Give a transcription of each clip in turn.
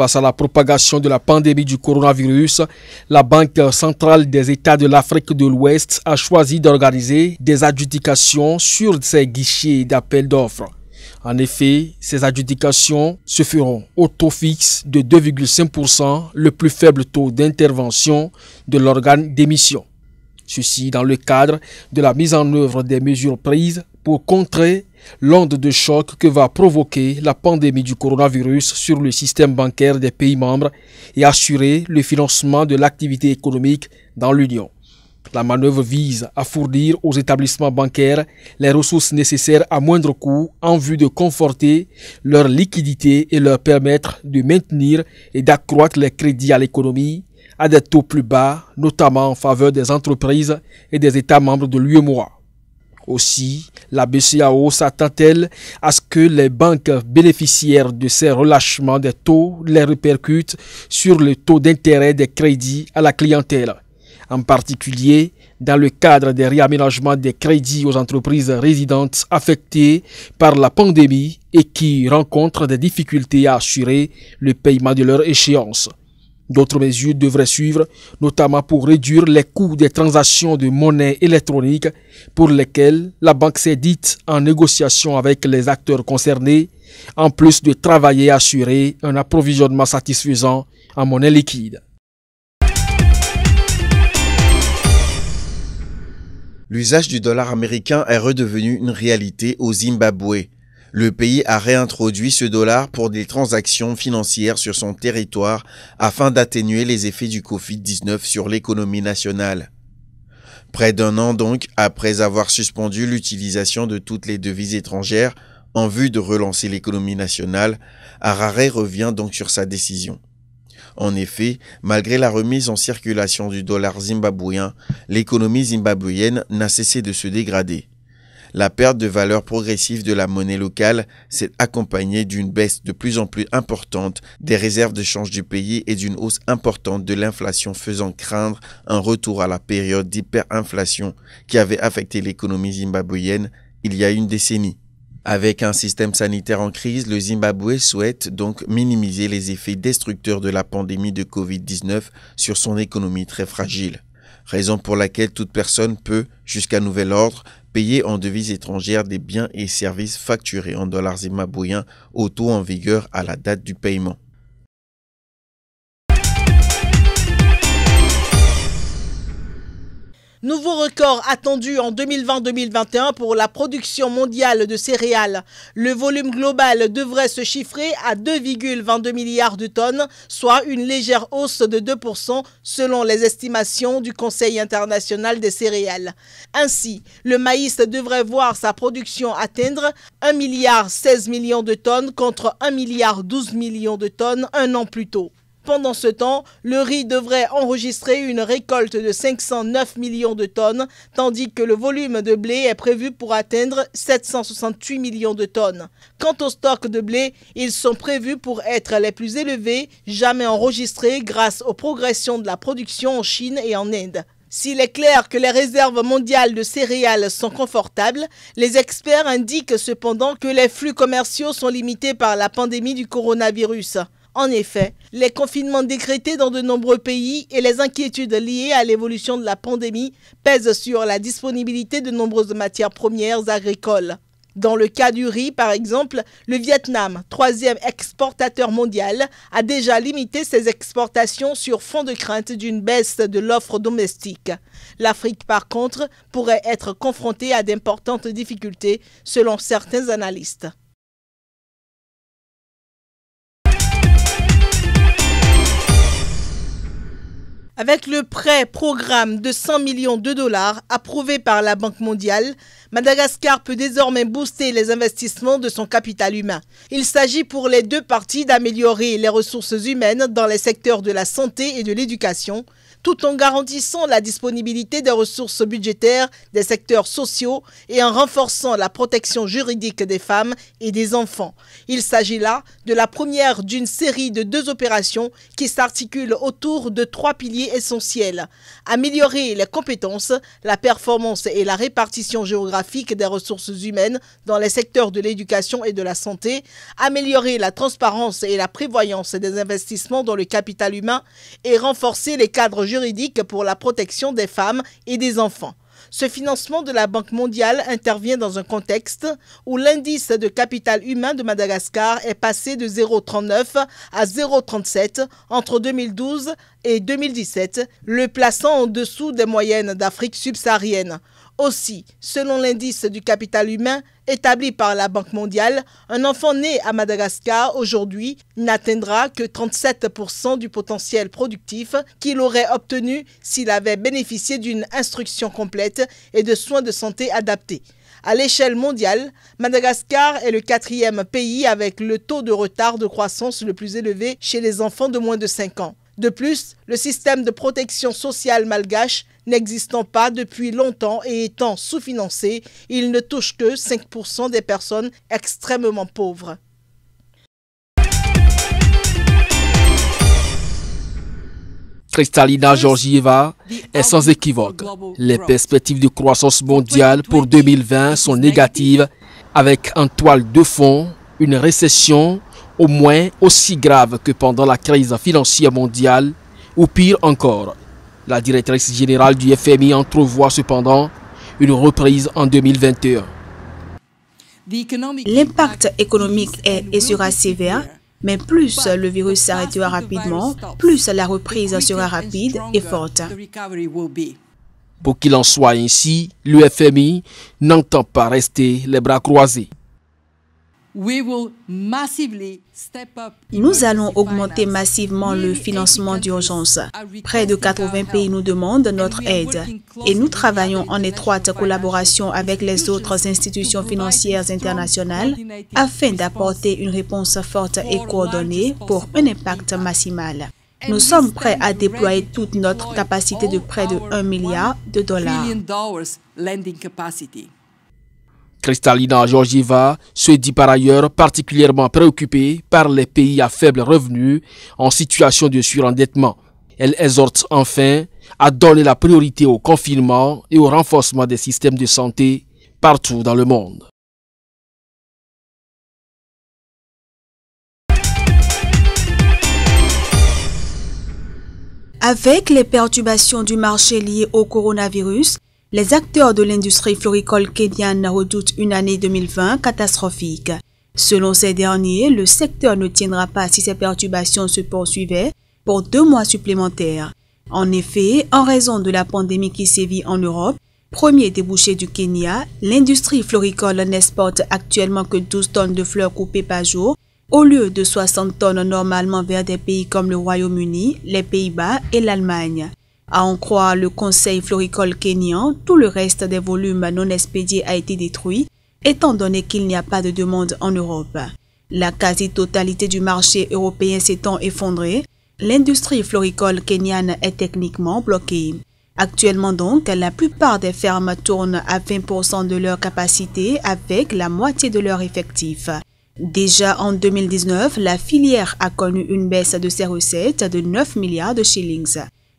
face à la propagation de la pandémie du coronavirus, la Banque centrale des États de l'Afrique de l'Ouest a choisi d'organiser des adjudications sur ses guichets d'appel d'offres. En effet, ces adjudications se feront au taux fixe de 2,5%, le plus faible taux d'intervention de l'organe d'émission. Ceci dans le cadre de la mise en œuvre des mesures prises pour contrer l'onde de choc que va provoquer la pandémie du coronavirus sur le système bancaire des pays membres et assurer le financement de l'activité économique dans l'Union. La manœuvre vise à fournir aux établissements bancaires les ressources nécessaires à moindre coût en vue de conforter leur liquidité et leur permettre de maintenir et d'accroître les crédits à l'économie à des taux plus bas, notamment en faveur des entreprises et des États membres de l'UMOA. Aussi, la BCAO s'attend-elle à ce que les banques bénéficiaires de ces relâchements des taux les répercutent sur le taux d'intérêt des crédits à la clientèle en particulier dans le cadre des réaménagements des crédits aux entreprises résidentes affectées par la pandémie et qui rencontrent des difficultés à assurer le paiement de leur échéance. D'autres mesures devraient suivre, notamment pour réduire les coûts des transactions de monnaie électronique pour lesquelles la banque s'est dite en négociation avec les acteurs concernés, en plus de travailler à assurer un approvisionnement satisfaisant en monnaie liquide. L'usage du dollar américain est redevenu une réalité au Zimbabwe. Le pays a réintroduit ce dollar pour des transactions financières sur son territoire afin d'atténuer les effets du Covid-19 sur l'économie nationale. Près d'un an donc après avoir suspendu l'utilisation de toutes les devises étrangères en vue de relancer l'économie nationale, Harare revient donc sur sa décision. En effet, malgré la remise en circulation du dollar zimbabwéen, l'économie zimbabwéenne n'a cessé de se dégrader. La perte de valeur progressive de la monnaie locale s'est accompagnée d'une baisse de plus en plus importante des réserves de change du pays et d'une hausse importante de l'inflation faisant craindre un retour à la période d'hyperinflation qui avait affecté l'économie zimbabwéenne il y a une décennie. Avec un système sanitaire en crise, le Zimbabwe souhaite donc minimiser les effets destructeurs de la pandémie de Covid-19 sur son économie très fragile raison pour laquelle toute personne peut, jusqu'à nouvel ordre, payer en devises étrangères des biens et services facturés en dollars zimbabwéens au taux en vigueur à la date du paiement. Nouveau record attendu en 2020-2021 pour la production mondiale de céréales. Le volume global devrait se chiffrer à 2,22 milliards de tonnes, soit une légère hausse de 2% selon les estimations du Conseil international des céréales. Ainsi, le maïs devrait voir sa production atteindre 1 milliard 16 millions de tonnes contre 1 milliard 12 millions de tonnes un an plus tôt. Pendant ce temps, le riz devrait enregistrer une récolte de 509 millions de tonnes, tandis que le volume de blé est prévu pour atteindre 768 millions de tonnes. Quant aux stocks de blé, ils sont prévus pour être les plus élevés jamais enregistrés grâce aux progressions de la production en Chine et en Inde. S'il est clair que les réserves mondiales de céréales sont confortables, les experts indiquent cependant que les flux commerciaux sont limités par la pandémie du coronavirus. En effet, les confinements décrétés dans de nombreux pays et les inquiétudes liées à l'évolution de la pandémie pèsent sur la disponibilité de nombreuses matières premières agricoles. Dans le cas du riz, par exemple, le Vietnam, troisième exportateur mondial, a déjà limité ses exportations sur fond de crainte d'une baisse de l'offre domestique. L'Afrique, par contre, pourrait être confrontée à d'importantes difficultés, selon certains analystes. Avec le prêt programme de 100 millions de dollars approuvé par la Banque mondiale, Madagascar peut désormais booster les investissements de son capital humain. Il s'agit pour les deux parties d'améliorer les ressources humaines dans les secteurs de la santé et de l'éducation, tout en garantissant la disponibilité des ressources budgétaires des secteurs sociaux et en renforçant la protection juridique des femmes et des enfants. Il s'agit là de la première d'une série de deux opérations qui s'articulent autour de trois piliers essentiels. Améliorer les compétences, la performance et la répartition géographique des ressources humaines dans les secteurs de l'éducation et de la santé, améliorer la transparence et la prévoyance des investissements dans le capital humain et renforcer les cadres juridique pour la protection des femmes et des enfants. Ce financement de la Banque mondiale intervient dans un contexte où l'indice de capital humain de Madagascar est passé de 0,39 à 0,37 entre 2012 et 2017, le plaçant en dessous des moyennes d'Afrique subsaharienne. Aussi, selon l'indice du capital humain établi par la Banque mondiale, un enfant né à Madagascar aujourd'hui n'atteindra que 37% du potentiel productif qu'il aurait obtenu s'il avait bénéficié d'une instruction complète et de soins de santé adaptés. À l'échelle mondiale, Madagascar est le quatrième pays avec le taux de retard de croissance le plus élevé chez les enfants de moins de 5 ans. De plus, le système de protection sociale malgache n'existant pas depuis longtemps et étant sous-financé, il ne touche que 5% des personnes extrêmement pauvres. Kristalina Georgieva est sans équivoque. Les perspectives de croissance mondiale pour 2020 sont négatives avec en toile de fond une récession au moins aussi grave que pendant la crise financière mondiale ou pire encore, la directrice générale du FMI entrevoit cependant une reprise en 2021. L'impact économique est et sera sévère, mais plus le virus s'arrêtera rapidement, plus la reprise sera rapide et forte. Pour qu'il en soit ainsi, le FMI n'entend pas rester les bras croisés. Nous allons augmenter massivement le financement d'urgence. Près de 80 pays nous demandent notre aide et nous travaillons en étroite collaboration avec les autres institutions financières internationales afin d'apporter une réponse forte et coordonnée pour un impact maximal. Nous sommes prêts à déployer toute notre capacité de près de 1 milliard de dollars. Kristalina Georgieva se dit par ailleurs particulièrement préoccupée par les pays à faible revenu en situation de surendettement. Elle exhorte enfin à donner la priorité au confinement et au renforcement des systèmes de santé partout dans le monde. Avec les perturbations du marché liées au coronavirus, les acteurs de l'industrie floricole kenyane redoutent une année 2020 catastrophique. Selon ces derniers, le secteur ne tiendra pas si ces perturbations se poursuivaient pour deux mois supplémentaires. En effet, en raison de la pandémie qui sévit en Europe, premier débouché du Kenya, l'industrie floricole n'exporte actuellement que 12 tonnes de fleurs coupées par jour, au lieu de 60 tonnes normalement vers des pays comme le Royaume-Uni, les Pays-Bas et l'Allemagne. À en croire le conseil floricole kényan, tout le reste des volumes non expédiés a été détruit, étant donné qu'il n'y a pas de demande en Europe. La quasi-totalité du marché européen s'étant effondrée, l'industrie floricole kenyane est techniquement bloquée. Actuellement donc, la plupart des fermes tournent à 20% de leur capacité avec la moitié de leur effectif. Déjà en 2019, la filière a connu une baisse de ses recettes de 9 milliards de shillings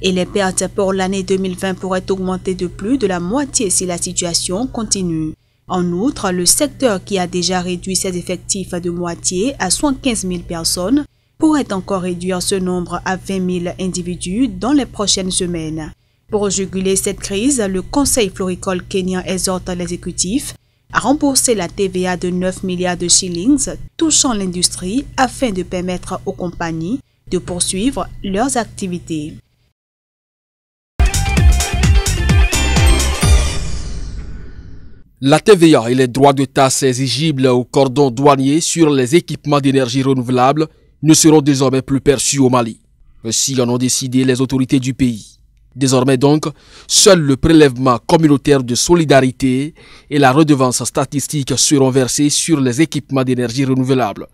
et les pertes pour l'année 2020 pourraient augmenter de plus de la moitié si la situation continue. En outre, le secteur qui a déjà réduit ses effectifs de moitié à 115 000 personnes pourrait encore réduire ce nombre à 20 000 individus dans les prochaines semaines. Pour juguler cette crise, le Conseil floricole kenyan exhorte l'exécutif à rembourser la TVA de 9 milliards de shillings touchant l'industrie afin de permettre aux compagnies de poursuivre leurs activités. La TVA et les droits de tasse exigibles au cordon douanier sur les équipements d'énergie renouvelable ne seront désormais plus perçus au Mali, Ainsi en ont décidé les autorités du pays. Désormais donc, seul le prélèvement communautaire de solidarité et la redevance statistique seront versés sur les équipements d'énergie renouvelable.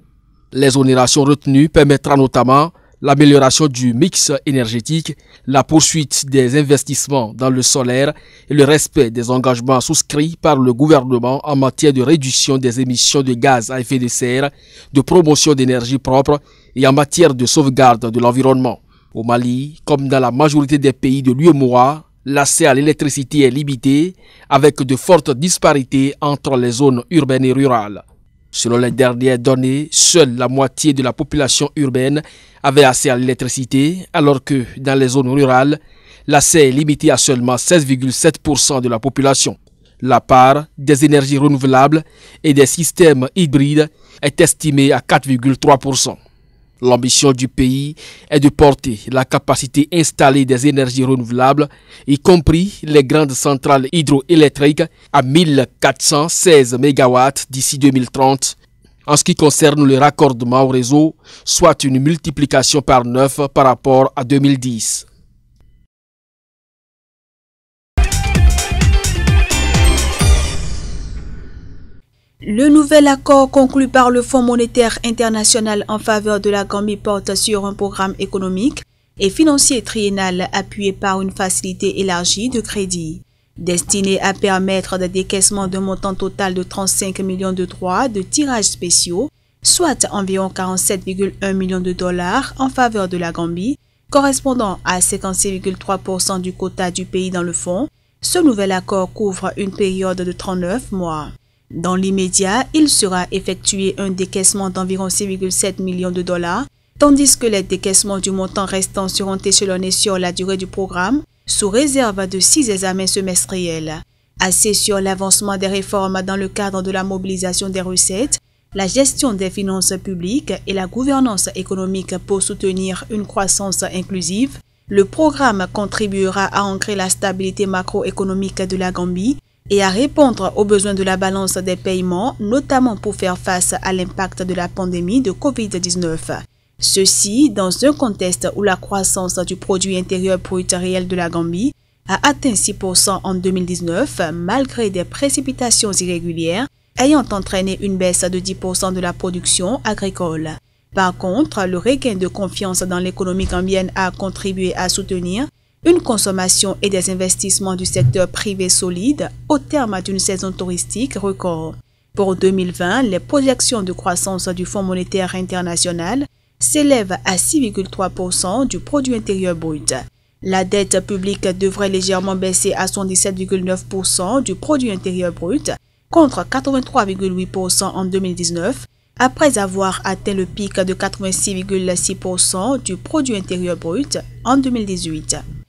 Les onérations retenues permettra notamment l'amélioration du mix énergétique, la poursuite des investissements dans le solaire et le respect des engagements souscrits par le gouvernement en matière de réduction des émissions de gaz à effet de serre, de promotion d'énergie propre et en matière de sauvegarde de l'environnement. Au Mali, comme dans la majorité des pays de l'UEMOA, l'accès à l'électricité est limité, avec de fortes disparités entre les zones urbaines et rurales. Selon les dernières données, seule la moitié de la population urbaine avait accès à l'électricité, alors que dans les zones rurales, l'accès est limité à seulement 16,7% de la population. La part des énergies renouvelables et des systèmes hybrides est estimée à 4,3%. L'ambition du pays est de porter la capacité installée des énergies renouvelables, y compris les grandes centrales hydroélectriques, à 1416 MW d'ici 2030. En ce qui concerne le raccordement au réseau, soit une multiplication par neuf par rapport à 2010. Le nouvel accord conclu par le Fonds monétaire international en faveur de la Gambie porte sur un programme économique et financier triennal appuyé par une facilité élargie de crédit. Destiné à permettre des décaissement d'un montant total de 35 millions de droits de tirages spéciaux, soit environ 47,1 millions de dollars en faveur de la Gambie, correspondant à 56,3% du quota du pays dans le fonds, ce nouvel accord couvre une période de 39 mois. Dans l'immédiat, il sera effectué un décaissement d'environ 6,7 millions de dollars, tandis que les décaissements du montant restant seront échelonnés sur la durée du programme, sous réserve de six examens semestriels. Assez sur l'avancement des réformes dans le cadre de la mobilisation des recettes, la gestion des finances publiques et la gouvernance économique pour soutenir une croissance inclusive, le programme contribuera à ancrer la stabilité macroéconomique de la Gambie et à répondre aux besoins de la balance des paiements, notamment pour faire face à l'impact de la pandémie de COVID-19. Ceci dans un contexte où la croissance du produit intérieur brut réel de la Gambie a atteint 6% en 2019 malgré des précipitations irrégulières ayant entraîné une baisse de 10% de la production agricole. Par contre, le regain de confiance dans l'économie gambienne a contribué à soutenir une consommation et des investissements du secteur privé solide au terme d'une saison touristique record. Pour 2020, les projections de croissance du Fonds monétaire international s'élèvent à 6,3% du produit intérieur brut. La dette publique devrait légèrement baisser à 117,9% du produit intérieur brut contre 83,8% en 2019 après avoir atteint le pic de 86,6% du produit intérieur brut en 2018.